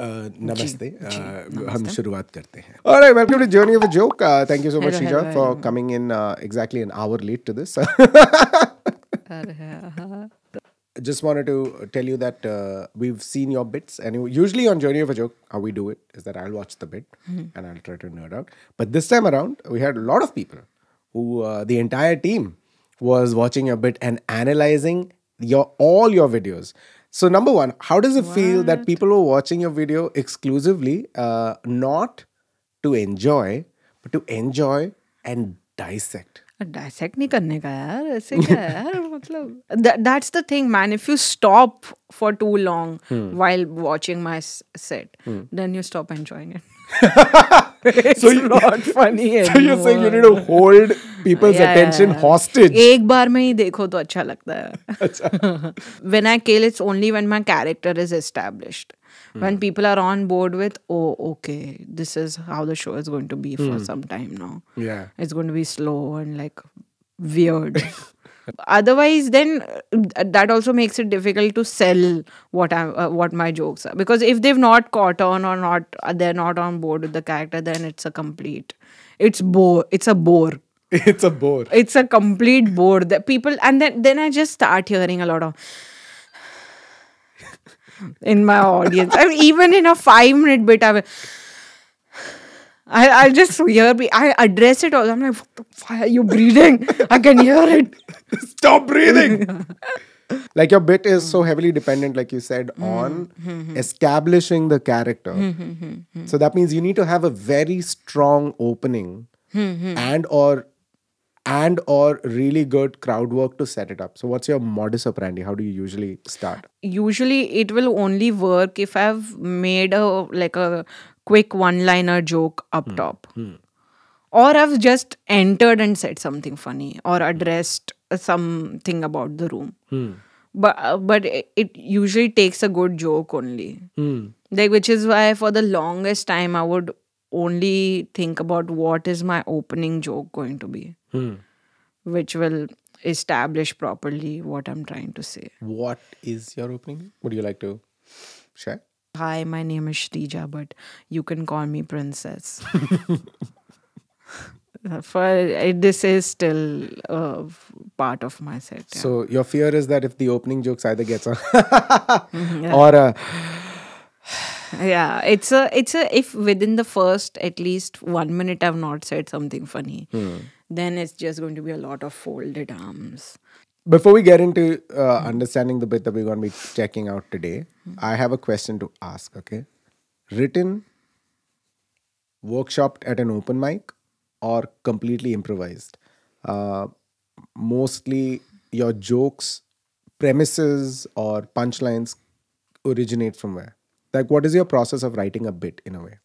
नमस्ते हम शुरुआत करते हैं और welcome to journey of joke thank you so much Sheeja for coming in exactly an hour late to this Just wanted to tell you that uh, we've seen your bits, and usually on Journey of a Joke, how we do it is that I'll watch the bit mm-hmm. and I'll try to nerd out. But this time around, we had a lot of people who uh, the entire team was watching your bit and analyzing your all your videos. So number one, how does it feel that people are watching your video exclusively, uh, not to enjoy, but to enjoy and dissect? Uh, dissect nahi karne ka yaar, aise yaar, That's the thing, man. If you stop for too long hmm. while watching my set, hmm. then you stop enjoying it. it's so you, not funny anymore. So you're saying you need to hold people's yeah, attention yeah. hostage. एक बार में ही देखो तो अच्छा लगता है. अच्छा. when I kill, it's only when my character is established. Hmm. When people are on board with, oh, okay, this is how the show is going to be for hmm. some time now. Yeah. It's going to be slow and like weird otherwise then uh, that also makes it difficult to sell what i uh, what my jokes are because if they've not caught on or not uh, they're not on board with the character then it's a complete it's bore it's a bore it's a bore it's a complete bore that people and then then i just start hearing a lot of in my audience I mean, even in a 5 minute bit i will I, I just hear me. I address it all. I'm like, what the fuck are you breathing? I can hear it. Stop breathing. like your bit is so heavily dependent, like you said, mm-hmm. on mm-hmm. establishing the character. Mm-hmm. So that means you need to have a very strong opening and or and or really good crowd work to set it up. So what's your modus operandi? How do you usually start? Usually it will only work if I've made a like a quick one liner joke up mm. top. Mm. Or I've just entered and said something funny or addressed something about the room. Mm. But uh, but it, it, usually takes a good joke only. Hmm. Like which is why for the longest time I would only think about what is my opening joke going to be. Hmm. Which will establish properly what I'm trying to say. What is your opening? Would you like to share? Hi, my name is Shrija, but you can call me Princess. for eh, this is still uh, part of my set. Yeah. So your fear is that if the opening jokes either gets on mm-hmm, yeah. or uh, yeah, it's a it's a if within the first at least one minute I've not said something funny, hmm. then it's just going to be a lot of folded arms. Before we get into uh, understanding the bit that we're going to be checking out today, I have a question to ask. Okay, written, workshopped at an open mic, or completely improvised. Uh, mostly, your jokes, premises, or punchlines originate from where? Like, what is your process of writing a bit in a way?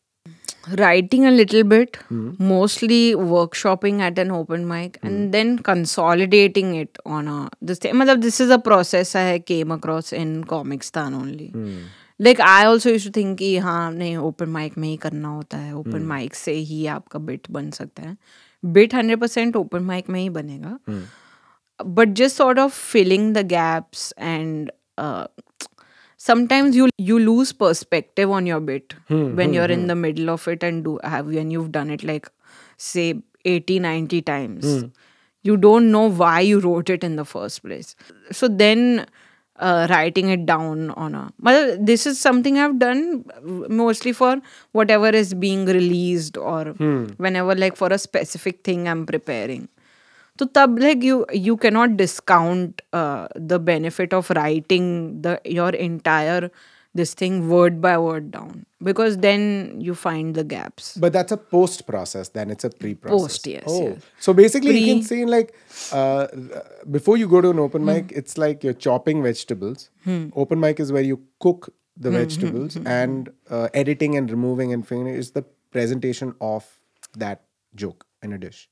writing a little bit, mm-hmm. mostly workshopping at an open mic, mm-hmm. and hmm. then consolidating it on a this. Th- this is a process I came across in Comicstan only. Mm-hmm. Like I also used to think कि हाँ नहीं open mic में ही करना होता है open hmm. mic से ही आपका bit बन सकता है bit 100% open mic में ही बनेगा hmm. but just sort of filling the gaps and uh, sometimes you you lose perspective on your bit hmm, when hmm, you're hmm. in the middle of it and do have when you've done it like say 80 90 times hmm. you don't know why you wrote it in the first place so then uh, writing it down on a but this is something i've done uh, mostly for whatever is being released or hmm. whenever like for a specific thing i'm preparing so, तब you you you cannot discount the benefit of writing the your this thing word by word down because then you find the gaps. But that's a post process. Then it's a pre process. Post, yes. Oh, so basically, you can say like uh, before you go to an open hmm. mic, it's like you're chopping vegetables. Hmm. Open mic is where you cook the hmm, vegetables, and uh, editing and removing and figuring is the presentation of that joke in a dish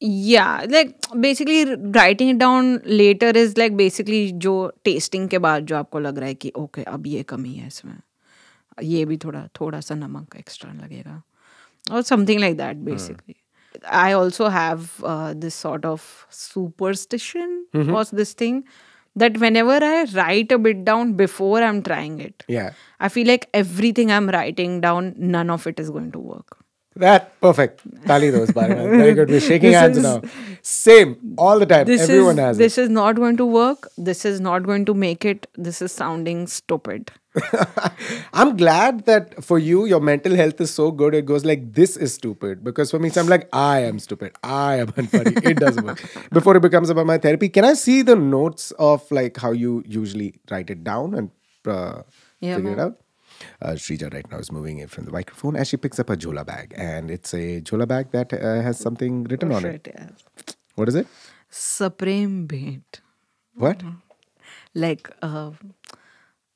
yeah like basically writing it down later is like basically जो tasting के बाद जो आपको लग okay अब ये कमी है इसमें ये भी थोड़ा थोड़ा सा नमक extra or something like that basically I also have uh, this sort of superstition mm or this thing that whenever I write a bit down before I'm trying it, yeah, I feel like everything I'm writing down, none of it is going to work. That perfect. Tali those Very good. We're shaking this hands is, now. Same all the time. Everyone is, has this it. is not going to work. This is not going to make it. This is sounding stupid. I'm glad that for you, your mental health is so good. It goes like this is stupid because for me, so I'm like I am stupid. I am unfunny. It doesn't work. Before it becomes about my therapy, can I see the notes of like how you usually write it down and uh, yeah, figure it out? uh, Shrija right now is moving it from the microphone as she picks up a jhola bag, and it's a jhola bag that uh, has something written on it. What is it? Supreme bait. What? Mm-hmm. Like uh,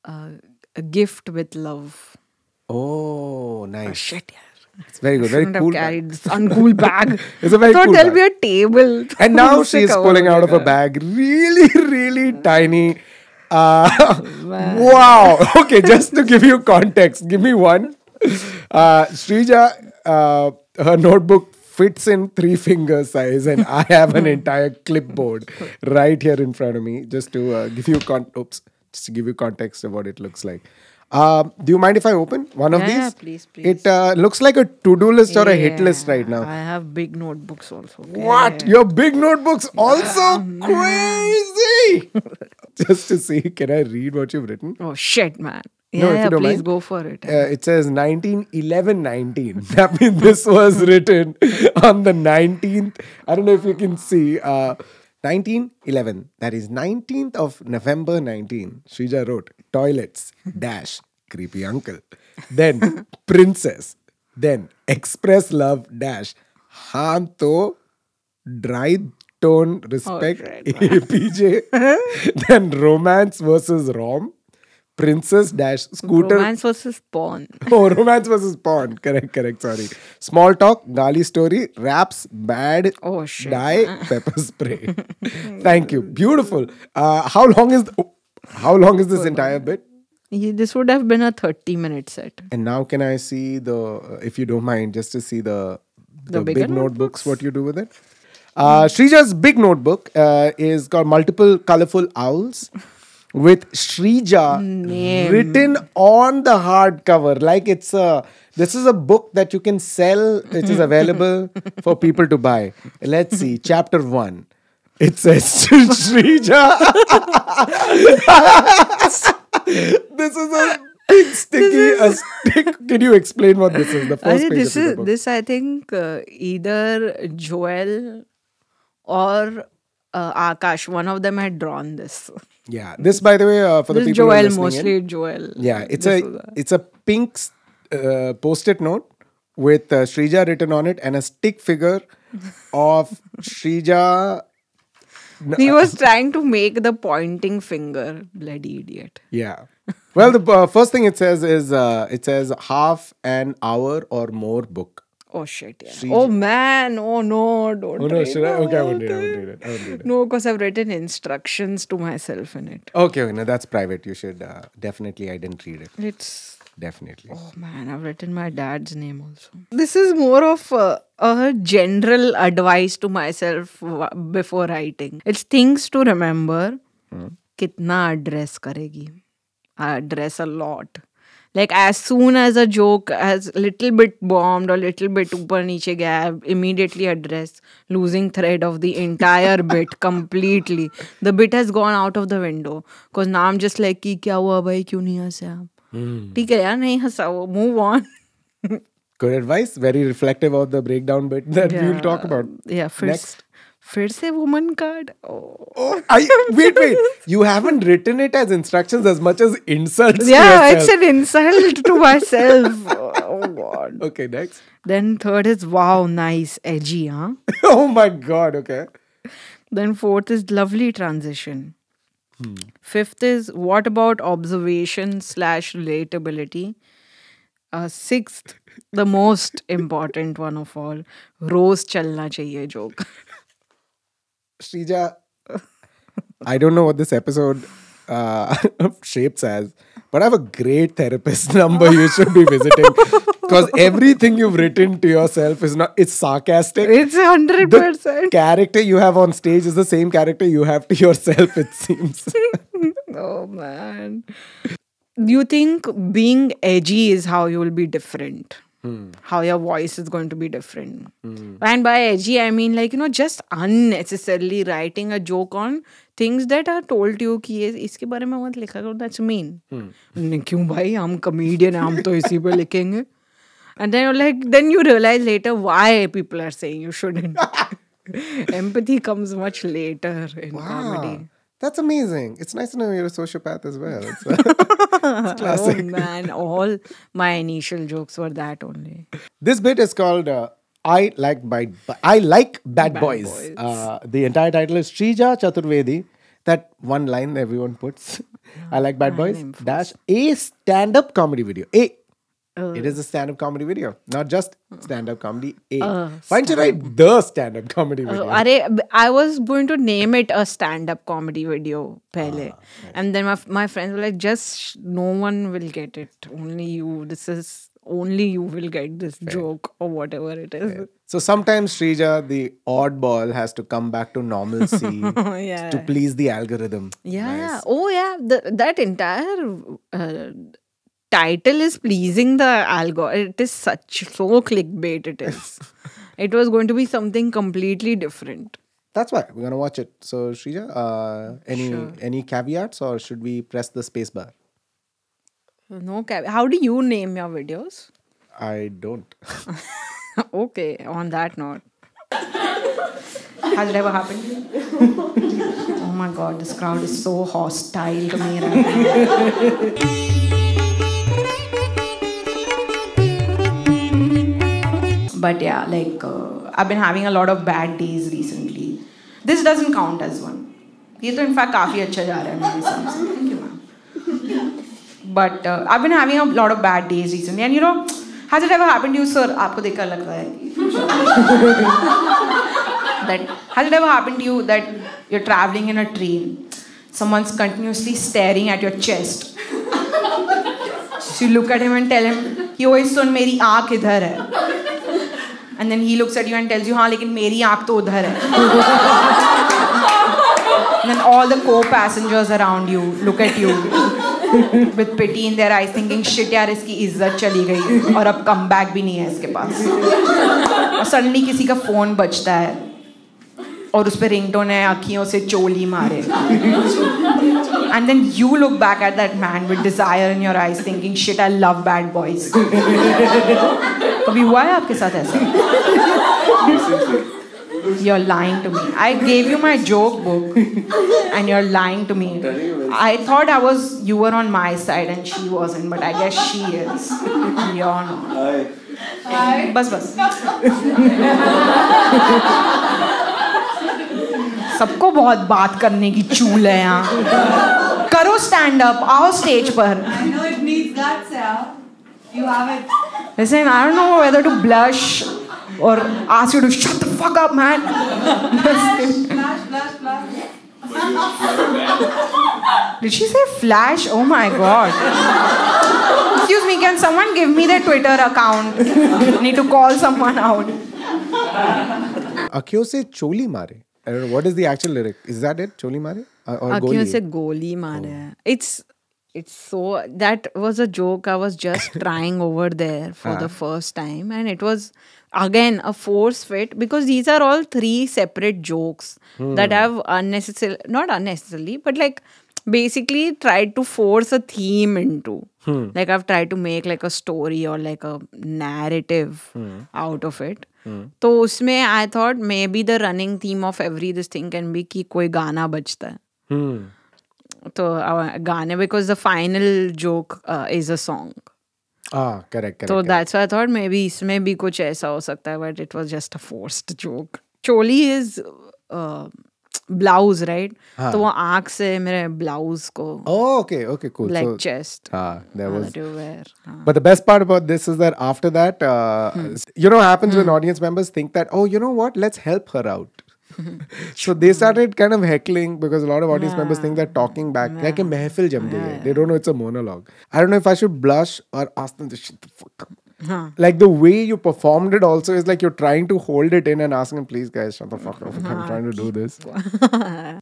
uh, a gift with love. Oh, nice. Oh, shit, yeah. It's very good. Very cool. Carried bag. uncool bag. it's a very so cool. there'll bag. be a table. And now she's pulling out of a bag, really, really tiny uh, wow. Okay, just to give you context, give me one. Uh, Srija, uh, her notebook fits in three finger size, and I have an entire clipboard right here in front of me. Just to uh, give you con- oops, just to give you context of what it looks like. Uh, do you mind if I open one of these? Yeah, please, please. It uh, looks like a to-do list yeah, or a hit list right now. I have big notebooks also. Okay. What? Your big notebooks also yeah. crazy. just to see. Can I read what you've written? Oh, shit, man. Yeah, no, yeah please mind. go for it. Uh, it says 1911-19. i mean this was written on the 19th. I don't know if you can see. Uh, 1911. That is 19th of November 19. Shrija wrote toilets dash creepy uncle. Then princess. Then express love dash. Hanto dry tone, oh, respect, oh, right, APJ, then romance versus rom, princess dash scooter. Romance versus porn. oh, romance versus porn. Correct, correct. Sorry. Small talk, gali story, raps, bad, oh, shit. die, pepper spray. Thank you. Beautiful. Uh, how long is how long is this entire bit? this would have been a 30 minute set and now can i see the if you don't mind just to see the the, the big notebooks, notebooks what you do with it uh, Srija's big notebook uh, is got multiple colorful owls with Srija Name. written on the hardcover. Like it's a, this is a book that you can sell. It is available for people to buy. Let's see, chapter one. It says Srija. this is a big sticky. Is... A stick. Can you explain what this is? The first Ajay, page this is, this I think uh, either Joel or uh, Akash. One of them had drawn this. Yeah, this by the way uh, for this the people Joel mostly in, Joel. Yeah, it's a, a, it's a pink uh, post-it note with uh, Shrija written on it and a stick figure of Shrija. He was uh, trying to make the pointing finger. Bloody idiot. Yeah. Well, the uh, first thing it says is uh, it says half an hour or more book. Oh shit, yeah. CG. Oh man, oh no, don't. Oh no, read should I? Okay, I won't read it. I won't read it. won't read it. No, because I've written instructions to myself in it. Okay, okay, no, that's private. You should uh, definitely. I didn't read it. It's definitely. Oh man, I've written my dad's name also. This is more of a, a general advice to myself before writing. It's things to remember. Hmm. कितना address करेगी I address a like as soon as a joke has little bit bombed or little bit upar niche gap, immediately address losing thread of the entire bit completely the bit has gone out of the window because now i'm just like ki kya hua bhai kyun nahi hase ठीक है यार नहीं हंसा वो move on good advice very reflective of the breakdown bit that we'll talk about yeah first फिर से woman card I wait wait you haven't written it as instructions as much as insults या it's an insult to myself oh god okay next then third is wow nice edgy हां oh my god okay then fourth is lovely transition fifth is what about observation slash relatability sixth the most important one of all रोज चलना चाहिए joke Srija, I don't know what this episode uh, shapes as, but I have a great therapist number you should be visiting because everything you've written to yourself is not it's sarcastic. It's hundred percent. Character you have on stage is the same character you have to yourself. It seems. oh man. you think being edgy is how you will be different? Hmm. How your voice is going to be different. And by edgy, I mean like, you know, just unnecessarily writing a joke on things that are told to you ki ye, iske bare mein mat likha karo, that's mean. Mm. Kyun bhai, I'm comedian, I'm to isi pe likhenge. And then you like, then you realize later why people are saying you shouldn't. Empathy comes much later in comedy. That's amazing. It's nice to know you're a sociopath as well. It's, it's oh, classic. Oh man, all my initial jokes were that only. This bit is called uh, "I Like Bad." I like Bad, bad Boys. boys. Uh, the entire title is Shrija Chaturvedi. That one line everyone puts. Yeah, I like Bad Boys. Dash a stand-up comedy video. A uh, it is a stand-up comedy video, not just stand-up comedy. A. Uh, Why don't you write the stand-up comedy uh, video? Uh, are, I was going to name it a stand-up comedy video pehle, ah, right. and then my my friends were like, "Just no one will get it. Only you. This is only you will get this Fair. joke or whatever it is." Fair. So sometimes Srija, the oddball, has to come back to normalcy yeah. to please the algorithm. Yeah. Nice. Oh yeah. The, that entire uh, title is pleasing the algorithm. It is such so clickbait. It is. it was going to be something completely different. That's why we're gonna watch it. So Shrija, uh, any sure. any caveats or should we press the space bar? No caveat. How do you name your videos? I don't. okay. On that note. Has it ever happened? oh my god, this crowd is so hostile to me right now. but yeah like uh, i've been having a lot of bad days recently this doesn't count as one these are in fact kafi acha ja raha hai thank you ma'am but uh, i've been having a lot of bad days recently and you know has it ever happened to you sir aapko dekha lagta hai that has it ever happened to you that you're traveling in a train someone's continuously staring at your chest so you look at him and tell him कि always इस सुन मेरी आंख इधर and then he looks at you and tells you, "हाँ, लेकिन मेरी आँख तो उधर है." Then all the co-passengers around you look at you with pity in their eyes, thinking, "Shit, यार इसकी इज्जत चली गई और अब comeback भी नहीं है इसके पास." और suddenly किसी का phone बजता है और उसपे ringtone है आँखियों से चोली मारे. And then you look back at that man with desire in your eyes, thinking, "Shit, I love bad boys." कभी हुआ है आपके साथ ऐसा you are lying to me I gave you my joke book and you are lying to me I thought I was you are on my side and she was in but I guess she is you are बस बस सबको बहुत बात करने की चूल है यहाँ करो स्टैंड अप आओ स्टेज पर Listen, I don't know whether to blush or ask you to shut the fuck up, man. Did she say flash? Oh my god. Excuse me, can someone give me their Twitter account? Need to call someone out. Akhiyon se choli mare. I don't know what is the actual lyric. Is that it? Choli mare? Uh, or "Goli"? Akhiyon se goli mare. Oh. It's it's so that was a joke I was just trying over there for uh. the ah. first time, and it was again a force fit because these are all three separate jokes hmm. that have unnecessarily not unnecessarily but like basically tried to force a theme into hmm. like i've tried to make like a story or like a narrative hmm. out of it hmm. तो उसमें I thought maybe the running theme of every this thing can be कि कोई गाना बजता है hmm to गाने because the final joke uh, is a song. Ah, correct, correct. So correct. that's why I thought maybe इसमें भी कुछ ऐसा हो सकता है, but it was just a forced joke. Choli is uh, blouse right तो वो आंख से मेरे ब्लाउज को okay okay cool black chest but the best part about this is that after that you know happens when audience members think that oh you know what let's help her out so they started kind of heckling because a lot of audience yeah. members think they're talking back. Yeah. Like a mehfil jam yeah. They don't know it's a monologue. I don't know if I should blush or ask them to shut the fuck up. Huh. Like the way you performed it also is like you're trying to hold it in and asking them, please guys, shut the fuck up. I'm trying to do this.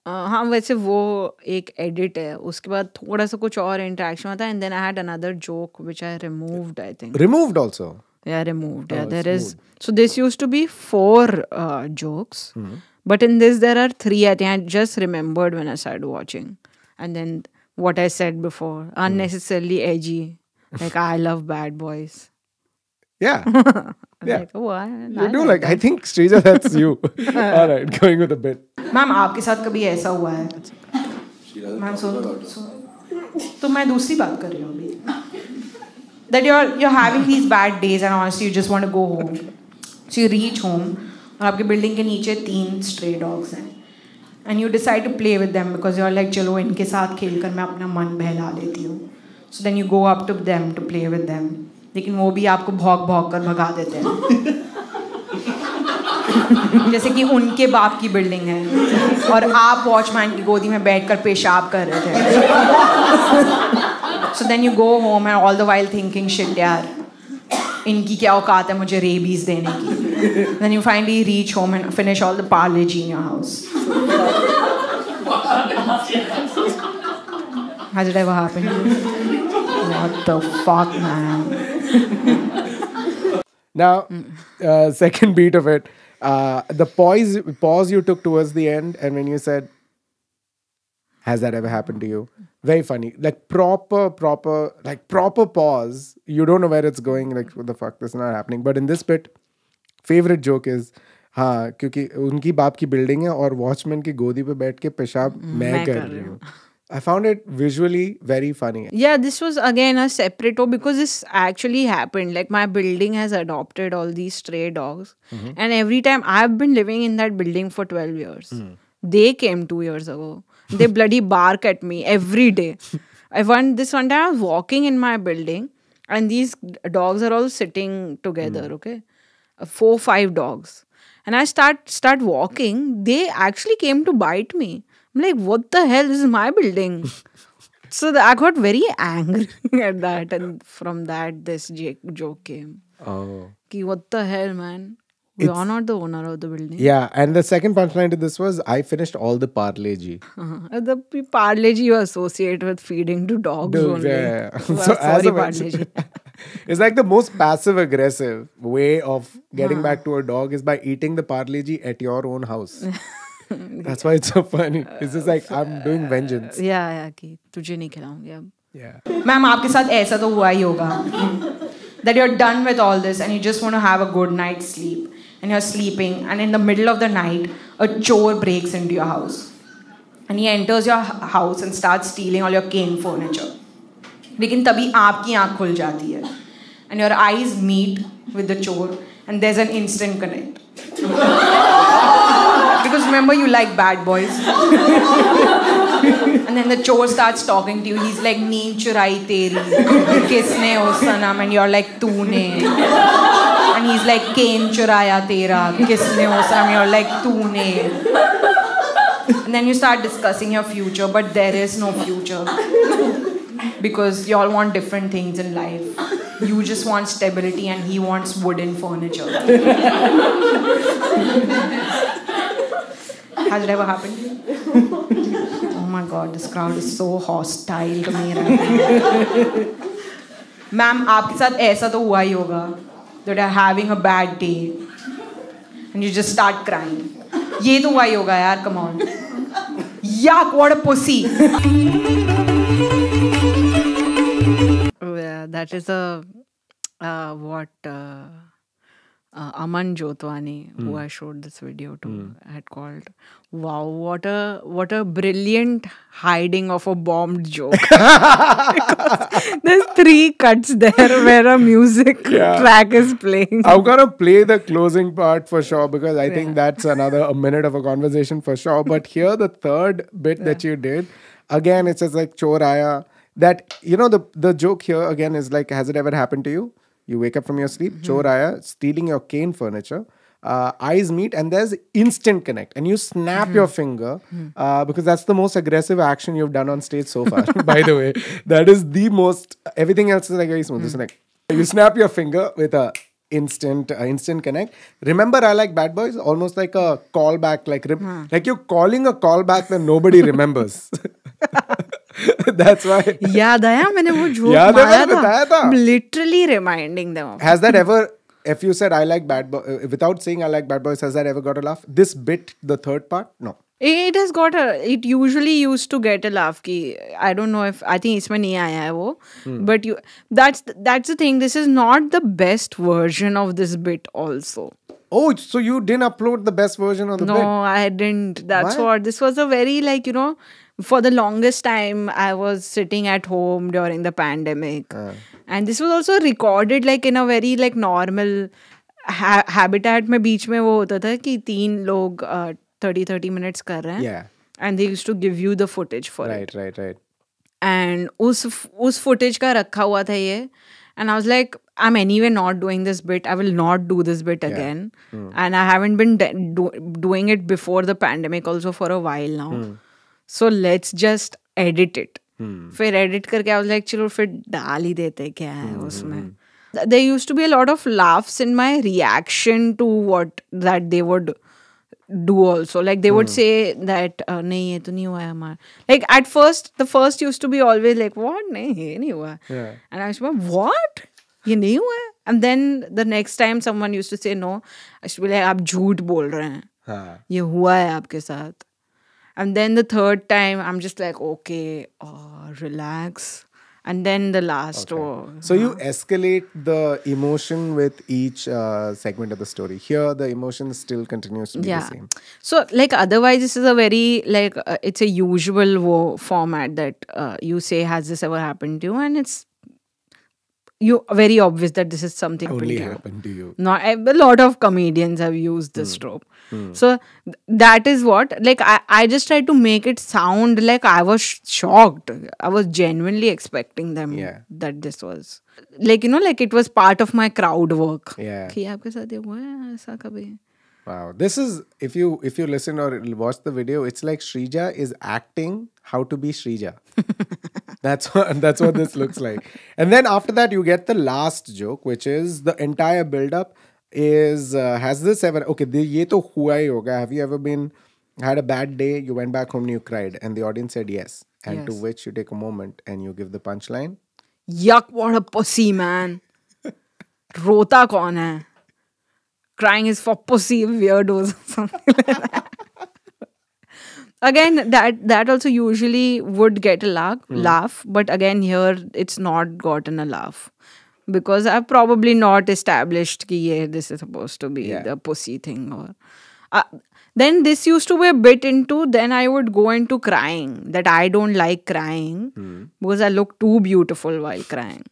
Uh, हाँ वैसे वो एक edit है उसके बाद थोड़ा सा कुछ और इंटरेक्शन होता है and then I had another joke which I removed I think yeah removed yeah oh, there is so this used to be four uh, jokes mm-hmm. But in this, there are three. I just remembered when I started watching. And then what I said before, hmm. unnecessarily mm. edgy. Like, I love bad boys. Yeah. I'm yeah. Like, oh, you do like, I think, stranger. that's you. All right, going with a bit. Ma'am, aapke saath kabhi aisa hua hai. Ma'am, so, so, to main dusri baat kar rahi That you're having these bad days and honestly, you just want to go home. So you reach home. और आपकी building के नीचे तीन stray dogs हैं and you decide to play with them because you are like चलो इनके साथ खेल कर मैं अपना मन बहला लेती हूँ so then you go up to them to play with them लेकिन वो भी आपको भौक भौंक कर भगा देते हैं जैसे कि उनके बाप की बिल्डिंग है और आप वॉचमैन की गोदी में बैठ कर पेशाब कर रहे थे so then you go home and all the while thinking shit यार इनकी क्या औकात है मुझे रेबीज देने की then you finally reach home and finish all the parleji in your house. Has it ever happened? what the fuck, man? now, uh, second beat of it. Uh, the pause, pause you took towards the end, and when you said, has that ever happened to you very funny like proper proper like proper pause you don't know where it's going like what the fuck this is not happening but in this bit favourite joke is हाँ क्योंकि उनकी बाप की building है और watchman की गोदी पे बैठ के पेशाब मैं, मैं कर रही हूँ I found it visually very funny. Yeah, this was again a separate tour because this actually happened. Like my building has adopted all these stray dogs, mm-hmm. and every time I've been living in that building for twelve years. Mm. They came two years ago. They bloody bark at me every day. I one this one time I was walking in my building, and these dogs are all sitting together. Mm. Okay, four five dogs and i start start walking they actually came to bite me i'm like what the hell this is my building so the, i got very angry at that and from that this joke came oh Ki, what the hell man we are not the owner of the building. Yeah, and the second punchline to this was I finished all the parlay G. Uh-huh. The parlay G you associate with feeding to dogs Dude, only. Yeah, yeah. So, so sorry, as it's like the most passive aggressive way of getting huh. back to a dog is by eating the parleji at your own house. That's why it's so funny. It's just like I'm uh, doing vengeance. Yeah, yeah, ki. Tujhe nahi खिलाऊंगी ab. Yeah. Ma'am, आपके saath aisa तो hua hi hoga That you're done with all this and you just want to have a good night's sleep and you're sleeping and in the middle of the night a chore breaks into your house and he enters your house and starts stealing all your cane furniture. लेकिन तभी आपकी आँख खुल जाती है and your eyes meet with the चोर and there is an instant connect because remember you like bad boys and then the chore starts talking to you he's like neem churai teri kisne ho sanam and you're like tune and he's like ken churaya tera kisne ho sanam you're like tune and then you start discussing your future but there is no future because y'all want different things in life. You just want stability, and he wants wooden furniture. Has it ever happened? oh my god, this crowd is so hostile to me Ma'am, आपके साथ ऐसा तो हुआ ही होगा that are having a bad day and you just start crying. ये तो हुआ ही होगा यार, come on. Yuck, what a pussy. Oh, yeah, that is a uh, what uh, uh, Aman Jotwani, mm. who hmm. I showed this video to, mm. had called. Wow, what a what a brilliant hiding of a bombed joke. there's three cuts there where a music yeah. track is playing. I'm gonna play the closing part for sure because I yeah. think that's another a minute of a conversation for sure. But here the third bit yeah. that you did, again it's just like Choraya that you know the the joke here again is like has it ever happened to you you wake up from your sleep mm-hmm. stealing your cane furniture uh, eyes meet and there's instant connect and you snap mm-hmm. your hmm. finger mm-hmm. uh, because that's the most aggressive action you've done on stage so far by the way that is the most everything else is like very smooth mm-hmm. like you snap your finger with a instant uh, instant connect remember i like bad boys almost like a callback like rem- hmm. like you're calling a callback that nobody remembers That's why. याद आया मैंने वो joke याद मारा था, था. Literally reminding them. Has that ever? If you said I like bad boy uh, without saying I like bad boys, has that ever got a laugh? This bit, the third part, no. It has got a. It usually used to get a laugh. Ki I don't know if I think इसमें नहीं आया है वो. Hmm. But you, that's that's the thing. This is not the best version of this bit. Also. Oh, so you didn't upload the best version on the No, bit. I didn't. That's Why? what. This was a very like, you know, for the longest time I was sitting at home during the pandemic. Uh. And this was also recorded like in a very like normal ha- habitat. beach me wo hota tha ki होता log कि तीन लोग minutes kar rahe Yeah, and they used to give you the footage for right, it. Right, right, right. And us us footage ka rakha hua tha ye. And I was like, I'm anyway not doing this bit. I will not do this bit yeah. again. Mm. And I haven't been do doing it before the pandemic also for a while now. Mm. So let's just edit it. Mm. फिर edit करके I was like चलो फिर डाल ही देते क्या है hmm, उसमें they used to be a lot of laughs in my reaction to what that they would do also like they would hmm. say that uh, ye to hua like at first the first used to be always like what nahi yeah. and i was like what ye nahi hua and then the next time someone used to say no i should be like आप झूठ बोल रहे हैं हाँ. and then the third time i'm just like okay oh, relax and then the last okay. or so you escalate the emotion with each uh, segment of the story here the emotion still continues to be yeah. the same so like otherwise this is a very like uh, it's a usual format that uh, you say has this ever happened to you and it's you very obvious that this is something only happened to you. Not I, eh, a lot of comedians have used this mm. trope. Mm. So th that is what like I, I just tried to make it sound like I was shocked. I was genuinely expecting them yeah. that this was like you know like it was part of my crowd work. Yeah. Wow, this is if you if you listen or watch the video, it's like Shrija is acting how to be Shrija. That's what, that's what this looks like. And then after that, you get the last joke, which is the entire build up is uh, has this ever okay? The, ye to hua hi hoga. Have you ever been had a bad day? You went back home and you cried, and the audience said yes. And yes. to which you take a moment and you give the punchline. Yuck! What a pussy, man. Rota kon hai? Crying is for pussy weirdos or something like that again that that also usually would get a laugh, mm. laugh but again here it's not gotten a laugh because I've probably not established ki this is supposed to be yeah. the pussy thing or uh, then this used to be a bit into then I would go into crying that I don't like crying mm. because I look too beautiful while crying.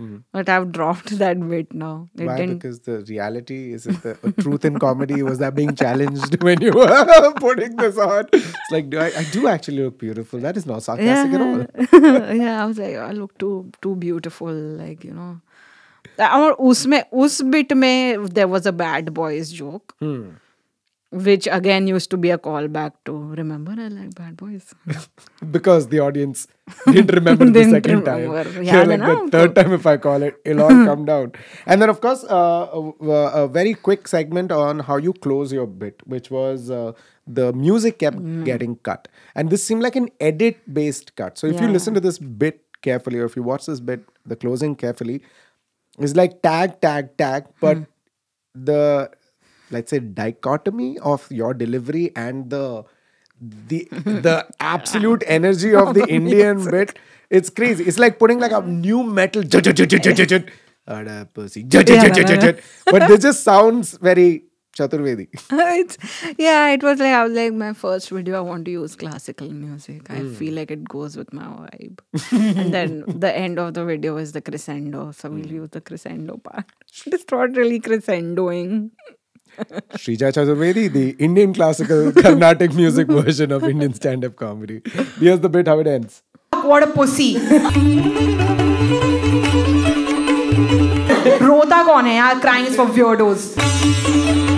Mm-hmm. But I've dropped that bit now. It Why? Because the reality is it the truth in comedy was that being challenged when you were putting this on. It's like, do I, I do actually look beautiful? That is not sarcastic yeah. at all. yeah, I was like, I look too too beautiful. Like you know, us उसमें उस bit में there was a bad boys which again used to be a callback to remember I like bad boys because the audience didn't remember didn't the second remember. time. Yeah, like the third time if I call it, it'll all come down. And then of course, uh, a, uh, uh, a, very quick segment on how you close your bit, which was uh, the music kept mm. getting cut, and this seemed like an edit-based cut. So if yeah. you listen to this bit carefully, or if you watch this bit, the closing carefully, is like tag, tag, tag, but mm. the let's say dichotomy of your delivery and the the the absolute energy of the Indian bit. It's crazy. It's like putting like a new metal. but this just sounds very Chaturvedi. it's, yeah, it was like I was like my first video. I want to use classical music. I mm. feel like it goes with my vibe. and then the end of the video is the crescendo, so we'll hmm. use the crescendo part. It's not really crescendoing. Shrija Chaturvedi, the Indian classical Carnatic music version of Indian stand up comedy. Here's the bit how it ends. What a pussy. रोता कौन है यार crime for widows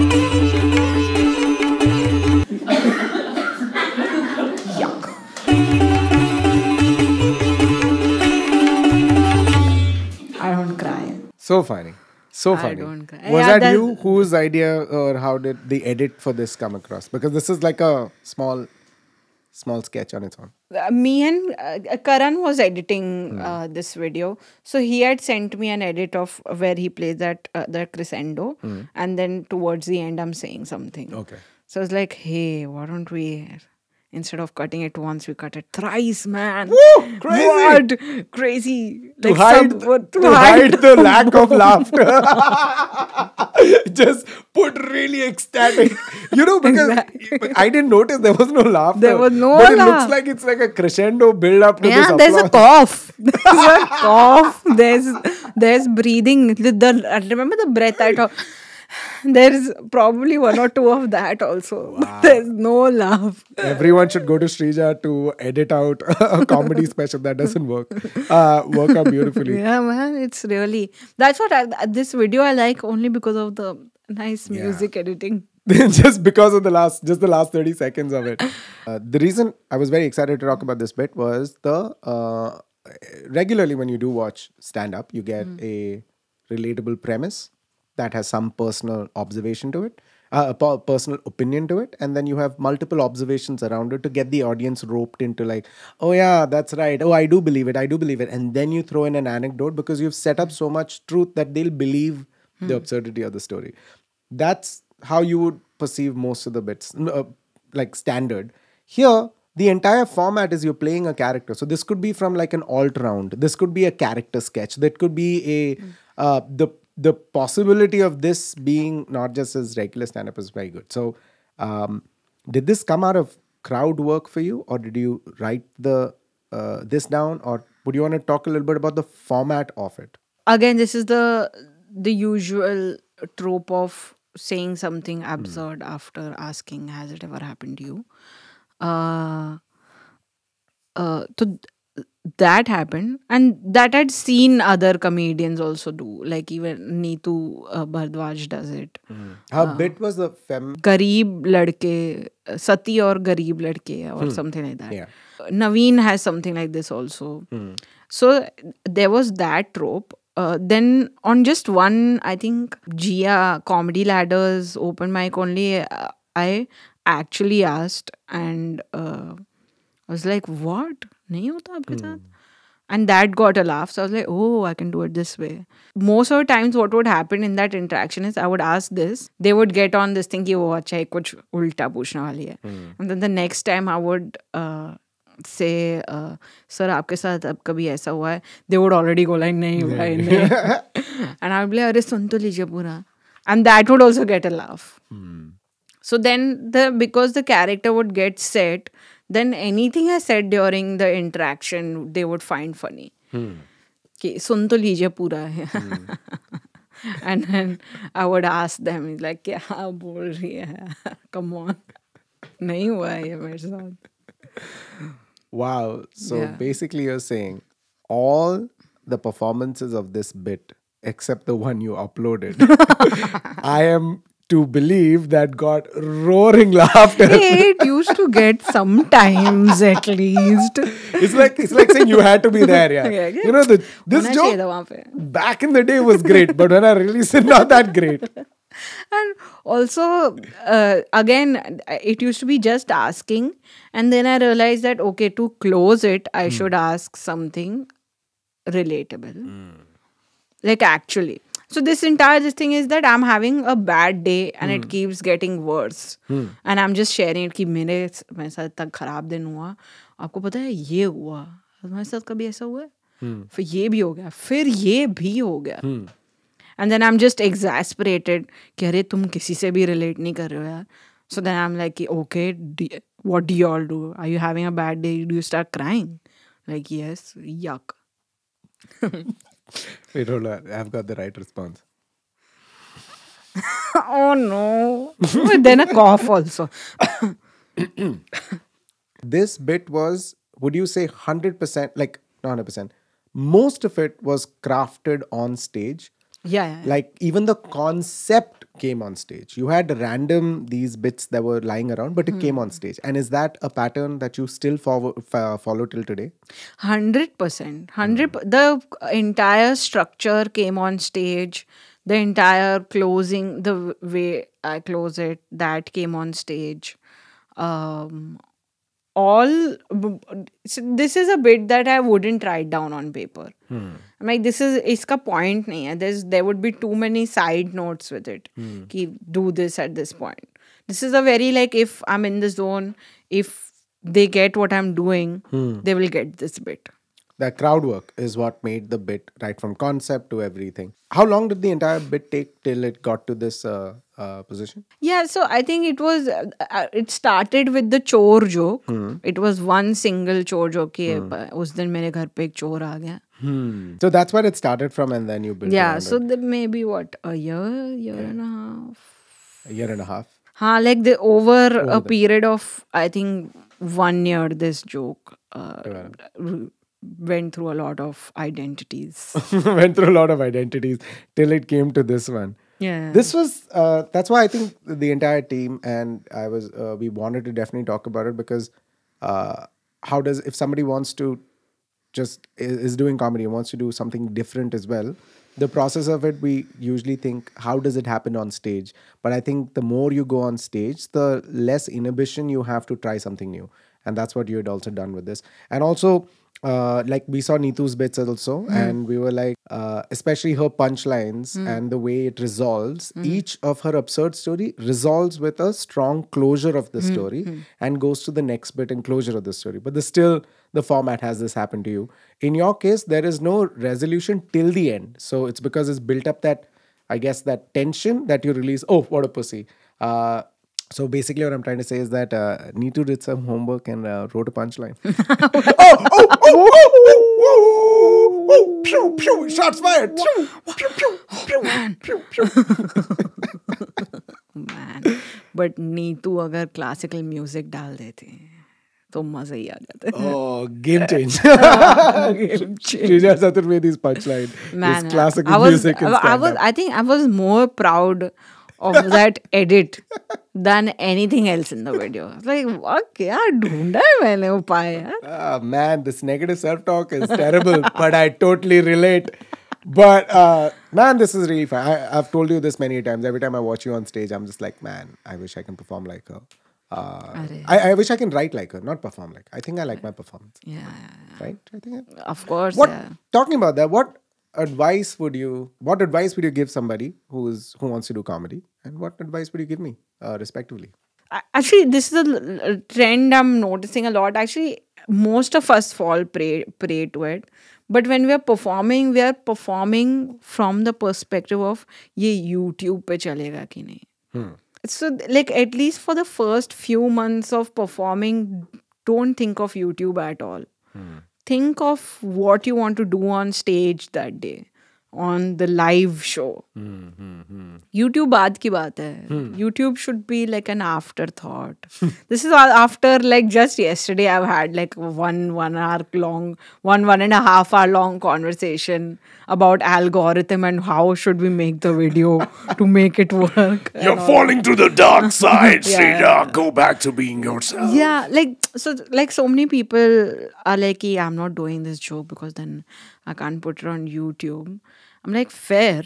So funny. So funny. Was yeah, that you? Whose idea or how did the edit for this come across? Because this is like a small, small sketch on its own. Uh, me and uh, uh Karan was editing mm. uh, this video, so he had sent me an edit of where he plays that uh, that crescendo, mm. and then towards the end, I'm saying something. Okay. So I was like, "Hey, why don't we Instead of cutting it once, we cut it thrice, man. Woo! Crazy! What? Crazy! To like hide, sub, to, hide, the lack of laughter. Just put really ecstatic. You know, because exactly. I didn't notice there was no laughter. There was no But it looks like it's like a crescendo build up to yeah, this. Yeah, there's a cough. There's a cough. There's there's breathing. The, the remember the breath I talked there's probably one or two of that also. Wow. there's no love. Everyone should go to Srija to edit out a comedy special that doesn't work. Uh, work out beautifully. Yeah, man. It's really. That's what I, this video I like only because of the nice yeah. music editing. just because of the last, just the last 30 seconds of it. Uh, the reason I was very excited to talk about this bit was the. Uh, regularly when you do watch stand up you get mm. a relatable premise that has some personal observation to it, uh, personal opinion to it, and then you have multiple observations around it to get the audience roped into like, oh yeah, that's right. Oh, I do believe it. I do believe it. And then you throw in an anecdote because you've set up so much truth that they'll believe hmm. the absurdity of the story. That's how you would perceive most of the bits, uh, like standard. Here, the entire format is you're playing a character. So this could be from like an alt round. This could be a character sketch. That could be a hmm. uh, the the possibility of this being not just as regular stand up is very good. So, um, did this come out of crowd work for you, or did you write the uh, this down, or would you want to talk a little bit about the format of it? Again, this is the the usual trope of saying something hmm. absurd mm. after asking, "Has it ever happened to you?" Uh, uh, that happened and that i'd seen other comedians also do like even neetu uh, bhardwaj does it mm. her uh, bit was the fem gareeb ladke uh, sati or gareeb ladke or hmm. something like that yeah. naveen has something like this also hmm. so there was that trope uh, then on just one i think gia comedy ladders open mic only uh, i actually asked and uh, I was like, what? नहीं होता आपके hmm. साथ and that got a laugh so i was like oh i can do it this way most of the times what would happen in that interaction is i would ask this they would get on this thing ki, oh, acha, kuch ulta puchna wali hai. Mm. and then the next time i would uh, say uh, sir aapke sath ab kabhi aisa hua hai they would already go like nahi bhai nahi and i would be like are sun to pura and that would also get a laugh hmm. so then the because the character would get set then anything I said during the interaction, they would find funny. Hmm. कि सुन तो लीजिए पूरा है and then I would ask them is like क्या बोल रही है come on नहीं हुआ है ये मेरे साथ wow so yeah. basically you're saying all the performances of this bit except the one you uploaded i am to believe that got roaring laughter. Hey, it used to get sometimes at least. It's like it's like saying you had to be there, yeah. yeah, yeah. You know the, this joke back in the day was great, but when I released it, not that great. And also, uh, again, it used to be just asking, and then I realized that okay, to close it, I mm. should ask something relatable, mm. like actually So this entire this thing is that I'm having a bad day and hmm. it keeps getting worse. Hmm. And I'm just sharing it कि मेरे मेरे साथ इतना खराब दिन हुआ आपको पता है ये हुआ हमारे साथ कभी ऐसा हुआ है hmm. फिर ये भी हो गया फिर ये भी हो गया and then I am just exasperated कि अरे तुम किसी से भी रिलेट नहीं कर रहे हो यार so then I am like okay what do you all do are you having a bad day do you start crying like yes yuck Wait, hold on. I've got the right response. oh no. then a cough also. this bit was, would you say 100%, like not 100%, most of it was crafted on stage yeah, yeah. Like even the concept came on stage. You had random these bits that were lying around, but it mm. came on stage. And is that a pattern that you still follow, follow till today? 100%. 100 The entire structure came on stage. The entire closing, the way I close it, that came on stage. Um, all this is a bit that I wouldn't write down on paper. Hmm. I'm like this is iska point There's there would be too many side notes with it. Hmm. do this at this point. This is a very like if I'm in the zone, if they get what I'm doing, hmm. they will get this bit. That crowd work is what made the bit right from concept to everything. How long did the entire bit take till it got to this uh, uh, position? Yeah, so I think it was uh, uh it started with the chore joke. Hmm. It was one single chore joke. Hmm. hmm. So that's where it started from, and then you built. Yeah, so the, maybe what a year, year yeah. and a half. A year and a half. Ha, like the over, a period of I think one year this joke uh, went through a lot of identities. went through a lot of identities till it came to this one. Yeah. This was uh, that's why I think the entire team and I was uh, we wanted to definitely talk about it because uh, how does if somebody wants to just is doing comedy and wants to do something different as well the process of it we usually think how does it happen on stage but i think the more you go on stage the less inhibition you have to try something new and that's what you had also done with this and also uh, like we saw Neetu's bits also, mm. and we were like, uh, especially her punchlines mm. and the way it resolves. Mm. Each of her absurd story resolves with a strong closure of the hmm. story hmm. and goes to the next bit and closure of the story. But the still the format has this happen to you. In your case, there is no resolution till the end, so it's because it's built up that, I guess, that tension that you release. Oh, what a pussy! Uh, so basically, what I'm trying to say is that uh, Neetu did some homework and uh, wrote a punchline. Oh, oh, oh, oh, oh, oh, oh, oh, pew, pew, shots fired. Pew, pew, pew, oh, pew, man. pew, pew. man. But Neetu अगर classical music डाल देते तो मजा ही आ जाता है oh game change oh, game change Shrija Saturvedi's punchline man, is classical I was, music I was, I was I think I was more proud of of that edit than anything else in the video. Like, what uh, man, this negative self talk is terrible, but I totally relate. But uh, man, this is really fun. I, have told you this many times. Every time I watch you on stage, I'm just like, man, I wish I can perform like her. Uh, I, I wish I can write like her, not perform like. Her. I think I like my performance. Yeah, yeah. right. I think. I, of course. What yeah. talking about that? What advice would you what advice would you give somebody who is who wants to do comedy and what advice would you give me uh, respectively actually this is a trend i'm noticing a lot actually most of us fall prey prey to it but when we are performing we are performing from the perspective of ye youtube pe chalega ki nahi hmm. so like at least for the first few months of performing don't think of youtube at all hmm think of what you want to do on stage that day on the live show. Mm-hmm. YouTube baad ki baat hai. Mm. YouTube should be like an afterthought. this is after like just yesterday I've had like one one hour long, one one and a half hour long conversation about algorithm and how should we make the video to make it work. You're falling to the dark side, yeah, Go back to being yourself. Yeah, like so like so many people are like, I'm not doing this joke because then I can't put it on YouTube. I'm like, fair,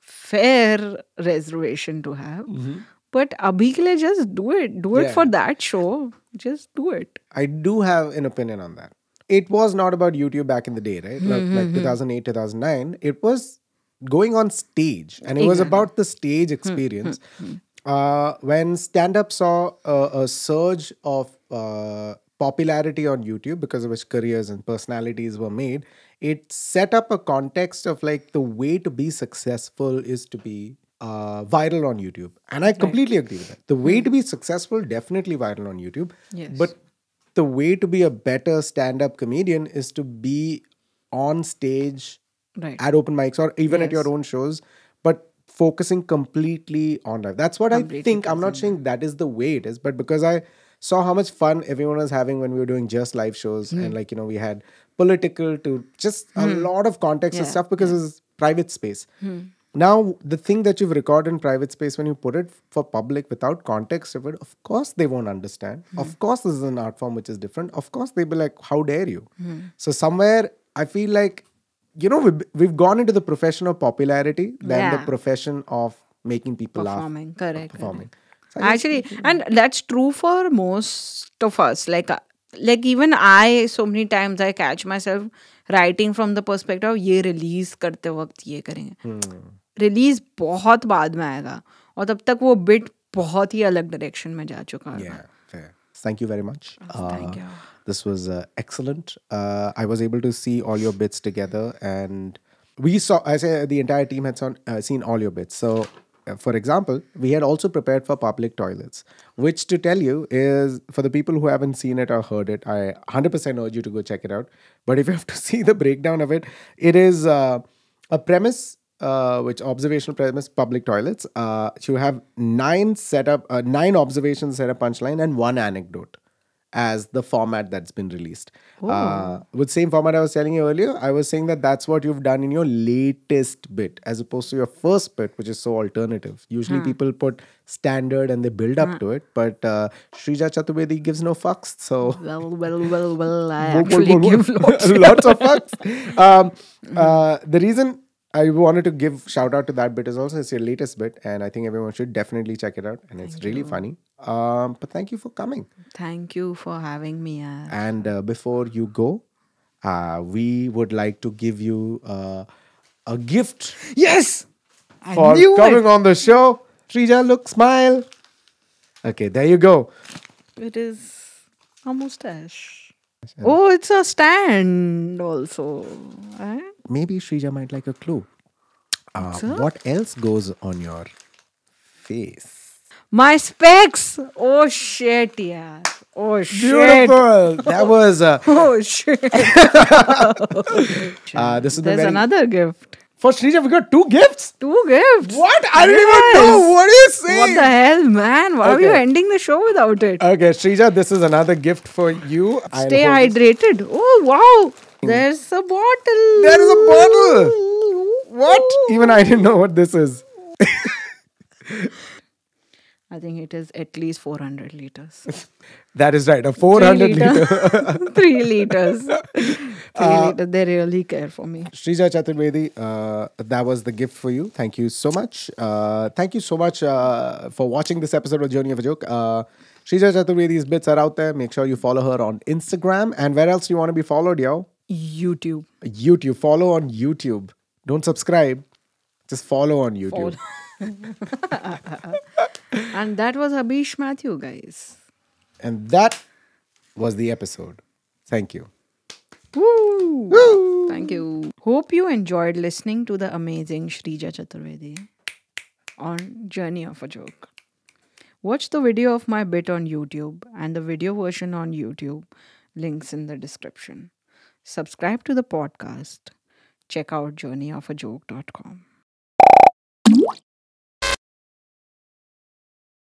fair reservation to have. Mm-hmm. But abhi just do it. Do it yeah. for that show. Just do it. I do have an opinion on that. It was not about YouTube back in the day, right? Mm-hmm. Like, like mm-hmm. 2008, 2009. It was going on stage and it was about the stage hmm, hmm, experience. Hmm. Uh, when stand up saw a, a surge of uh, popularity on YouTube because of which careers and personalities were made, it set up a context of like the way to be successful is to be uh, viral on YouTube. And I completely right. agree with that. The way hmm. to be successful, definitely viral on YouTube. Yes. But the way to be a better stand up comedian is to be on stage right. at open mics or even yes. at your own shows, but focusing completely on life. That's what completely I think. I'm not saying that is the way it is, but because I saw how much fun everyone was having when we were doing just live shows mm. and hmm. like you know we had political to just a hmm. lot of context yeah. and stuff because yeah. it's private space. Hmm. Now, the thing that you've recorded in private space, when you put it for public without context of it, of course they won't understand. Mm. Of course, this is an art form which is different. Of course, they'll be like, how dare you? Mm. So, somewhere I feel like, you know, we've, we've gone into the profession of popularity than yeah. the profession of making people performing. laugh. Correct. Performing. Correct. So Actually, and that's true for most of us. Like, uh, like even I so many times I catch myself writing from the perspective of "ye release वक्त ये करेंगे release hmm. बहुत बाद में आएगा और तब तक वो bit Thank you very much. Oh, uh, Thank you. This was uh, excellent. Uh, I was able to see all your bits together, and we saw. I say the entire team had uh, seen all your bits. So uh, for example, we had also prepared for public toilets, which to tell you is for the people who haven't seen it or heard it, I 100% urge you to go check it out. But if you have to see the breakdown of it, it is uh, a premise. Uh, which observational premise public toilets uh, you have nine set up uh, nine observations set up punchline and one anecdote as the format that's been released. Uh, with same format I was telling you earlier, I was saying that that's what you've done in your latest bit, as opposed to your first bit, which is so alternative. Usually hmm. people put standard and they build up hmm. to it, but uh, Shrija Chaturvedi gives no fucks. So well, well, well, well, I actually give lots, lots of fucks. Um, hmm. uh, the reason I wanted to give shout out to that bit as also it's your latest bit, and I think everyone should definitely check it out, and thank it's really funny. Um, but thank you for coming. Thank you for having me. Ash. Uh, and uh, before you go, uh, we would like to give you uh, a gift. Yes, I for coming it. on the show. Trija, look, smile. Okay, there you go. It is a mustache. Oh, it's a stand also. Eh? Maybe Shrija might like a clue. Uh, so? What else goes on your face? My specs. Oh shit, yeah. Oh shit. Beautiful. That was. Uh, oh shit. uh, this is There's very, another gift. For Shreeja, we got two gifts. Two gifts. What? I did don't even know. What are you saying? What the hell, man? Why okay. are you ending the show without it? Okay, Shreeja, this is another gift for you. Stay hydrated. Oh, wow. There's a bottle. There is a bottle. What? Even I didn't know what this is. I think it is at least 400 liters. that is right. A 400 3 liter. 3 liters really, uh, they really care for me. Shrija Chaturvedi, uh, that was the gift for you. Thank you so much. Uh, thank you so much uh, for watching this episode of Journey of a Joke. Uh, Shrija Chaturvedi's bits are out there. Make sure you follow her on Instagram. And where else do you want to be followed, yo? YouTube. YouTube. Follow on YouTube. Don't subscribe. Just follow on YouTube. Follow. and that was Abish Matthew, guys. And that was the episode. Thank you. Woo! Woo! Thank you. Hope you enjoyed listening to the amazing Shrija Chaturvedi on Journey of a Joke. Watch the video of my bit on YouTube and the video version on YouTube. Links in the description. Subscribe to the podcast. Check out journeyofajoke.com.